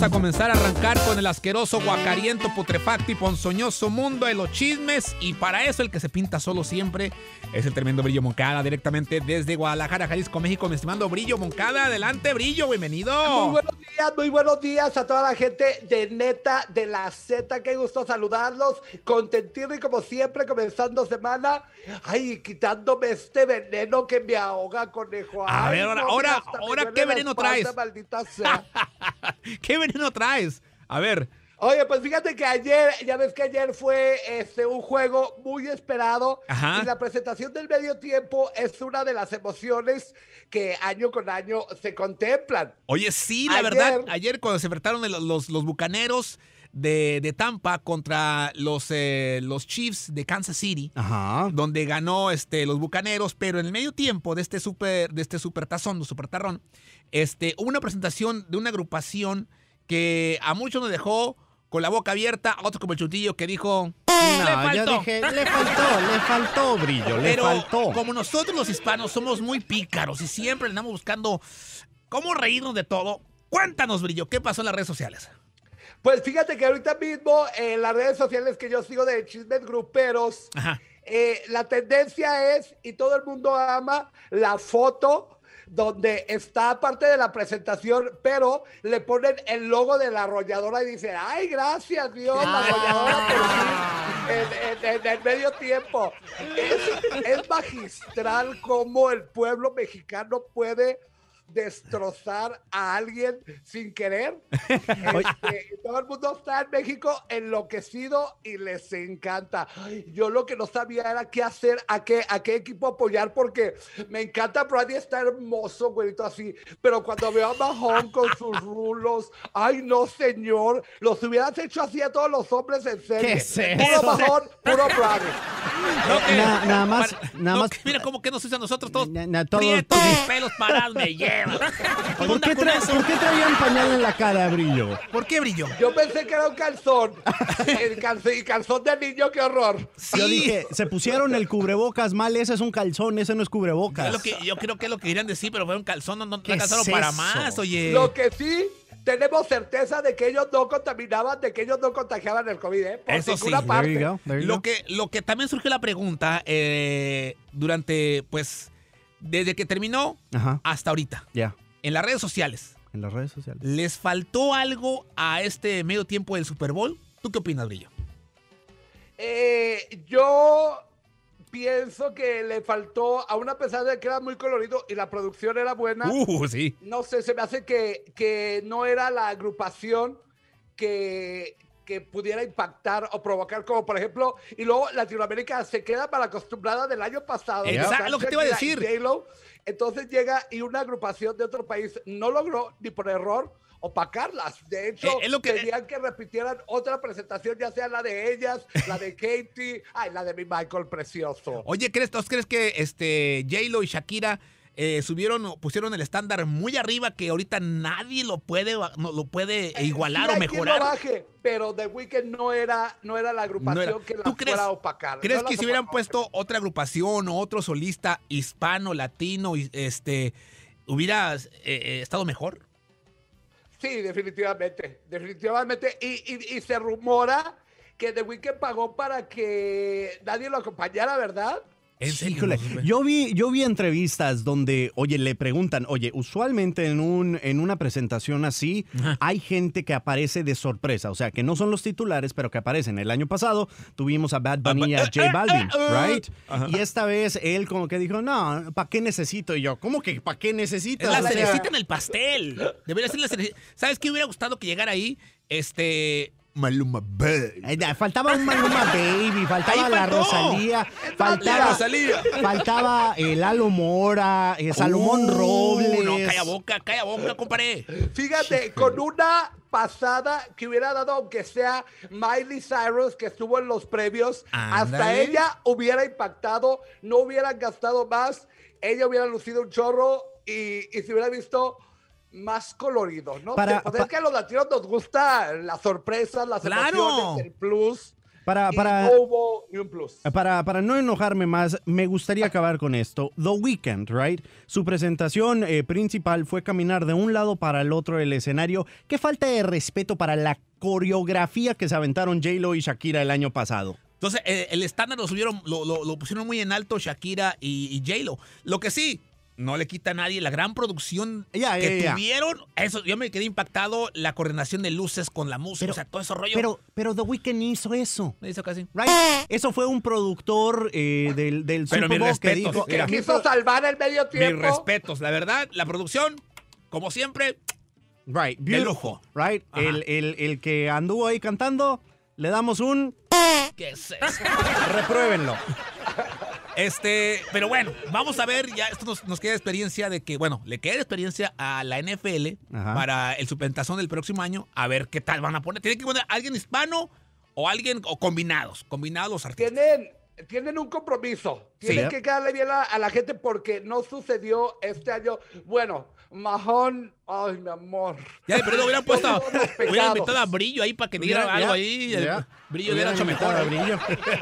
a comenzar a arrancar con el asqueroso, guacariento, putrefacto y ponzoñoso mundo de los chismes. Y para eso el que se pinta solo siempre es el tremendo Brillo Moncada, directamente desde Guadalajara, Jalisco, México. Me estimado Brillo Moncada, adelante Brillo, bienvenido. Muy muy buenos días a toda la gente de Neta de la Z. Qué gusto saludarlos, contentirme como siempre, comenzando semana. Ay, quitándome este veneno que me ahoga, conejo. a ver, ahora, ahora, ahora ¿qué veneno traes? ¿Qué veneno traes? A ver. Oye, pues fíjate que ayer, ya ves que ayer fue este, un juego muy esperado y la presentación del medio tiempo es una de las emociones que año con año se contemplan. Oye, sí, la verdad, ayer cuando se enfrentaron los, los, bucaneros de, Tampa contra los, eh, los Chiefs de Kansas City, donde ganó este, los bucaneros, pero en el medio tiempo de este super, de este supertazón, supertarrón, este, hubo una presentación de una agrupación que a muchos nos dejó con la boca abierta, otro como el chutillo que dijo. Eh, le faltó. le faltó, le faltó brillo, le faltó. Como nosotros los hispanos somos muy pícaros y siempre andamos buscando cómo reírnos de todo, cuéntanos, brillo, ¿qué pasó en las redes sociales? Pues fíjate que ahorita mismo en las redes sociales que yo sigo de chismes gruperos, eh, la tendencia es, y todo el mundo ama, la foto donde está parte de la presentación, pero le ponen el logo de la arrolladora y dicen, ay, gracias Dios, la ah. arrolladora en, el medio tiempo. Es, es magistral cómo el pueblo mexicano puede destrozar a alguien sin querer. Este, todo el mundo está en México enloquecido y les encanta. Yo lo que no sabía era qué hacer, a qué, a qué equipo apoyar, porque me encanta Brady, está hermoso, güerito, así. Pero cuando veo a Mahón con sus rulos, ay, no, señor, los hubieras hecho así a todos los hombres en serio. Puro Mahón, puro Brady nada más, nada más. mira cómo que nos usan nosotros todos. Na, mis pelos parados me llevan. ¿Por qué, ¿Por qué traían pañal en la cara, Brillo? ¿Por qué Brillo? Yo pensé que era un calzón. El calzón, de niño, qué horror. Yo dije, se pusieron el cubrebocas mal, ese es un calzón, ese no es cubrebocas. Yo, creo que es lo que querían decir, pero fue un calzón, no, no, no para más, oye. Lo que sí tenemos certeza de que ellos no contaminaban, de que ellos no contagiaban el COVID. ¿eh? Por Eso Parte. lo, que, también surgió la pregunta eh, durante, pues, desde que terminó hasta ahorita. Ya. En las redes sociales. En las redes sociales. ¿Les faltó algo a este medio tiempo del Super Bowl? ¿Tú qué opinas, Brillo? Eh, yo pienso que le faltó, aún a pesar de que era muy colorido y la producción era buena, uh, sí. no sé, se me hace que, que no era la agrupación que, que pudiera impactar o provocar, como por ejemplo, y luego Latinoamérica se queda para acostumbrada del año pasado. Exacto, lo que te iba a decir. Entonces llega y una agrupación de otro país no logró, ni por error, opacarlas. De hecho, eh, querían que repitieran otra presentación, ya sea la de ellas, la de Katie, ay, la de mi Michael precioso. Oye, ¿crees, ¿crees que este, J-Lo y Shakira eh, subieron, pusieron el estándar muy arriba que ahorita nadie lo puede, no, lo puede eh, igualar o mejorar. pero The Weeknd no era, no era la agrupación que la ¿Tú crees, ¿Crees que si hubieran puesto otra agrupación o otro solista hispano, latino, este, hubiera eh, estado mejor? Sí, definitivamente, definitivamente. Y, y se rumora que The Weeknd pagó para que nadie lo acompañara, ¿verdad? Híjole, yo vi, yo vi entrevistas donde, oye, le preguntan, oye, usualmente en, un, en una presentación así hay gente que aparece de sorpresa, o sea, que no son los titulares, pero que aparecen. El año pasado tuvimos a Bad ah, Bunny y a J Balvin, ah, ah, ¿right? Y esta vez él como que dijo, no, ¿para qué necesito? Y yo, ¿cómo que para qué necesito? La cerecita en el pastel. Debería ser la ¿Sabes qué hubiera gustado que llegara ahí? Este, Maluma Baby. Eh, faltaba un Maluma Baby, faltaba la Rosalía, faltaba, Rosalía. faltaba el eh, Alo el eh, Salomón uh, Robles. No, calla boca, calla boca, compadre. Fíjate, con una pasada que hubiera dado, aunque sea Miley Cyrus, que estuvo en los previos, hasta ella hubiera impactado, no hubiera gastado más, ella hubiera lucido un chorro y se hubiera visto más colorido, ¿no? Para, pues es que a los latinos nos gusta las sorpresas, las emociones, el plus. Para, para, no hubo ni un plus. Para, para no enojarme más, me gustaría acabar con esto. The Weeknd, ¿right? Su presentación eh, principal fue caminar de un lado para el otro del escenario. Qué falta de respeto para la coreografía que se aventaron J-Lo y Shakira el año pasado. Entonces, eh, el estándar lo subieron, lo, lo, pusieron muy en alto Shakira y, y J-Lo. Lo que sí, no le quita a nadie la gran producción que tuvieron. Eso, yo me quedé impactado la coordinación de luces con la música, o sea, todo ese rollo. Pero, pero The Weeknd hizo eso. Hizo casi. Eso fue un productor eh, del, del Super Bowl que dijo... Que salvar el medio tiempo. Mis respetos, la verdad, la producción, como siempre, right, lujo. Right? El, el que anduvo ahí cantando, le damos un... ¿Qué es Repruébenlo. Este, pero bueno, vamos a ver, ya esto nos, nos, queda experiencia de que, bueno, le queda experiencia a la NFL para el supentazón del próximo año, a ver qué tal van a poner. Tienen que poner alguien hispano o alguien, o combinados, combinados artistas. Tienen, tienen un compromiso, tienen que quedarle bien a, la gente porque no sucedió este año. Bueno, majón. ay, mi amor. Ya, pero lo hubieran puesto, hubieran invitado a Brillo ahí para que diera algo ahí. brillo hubiera hecho mejor. A brillo.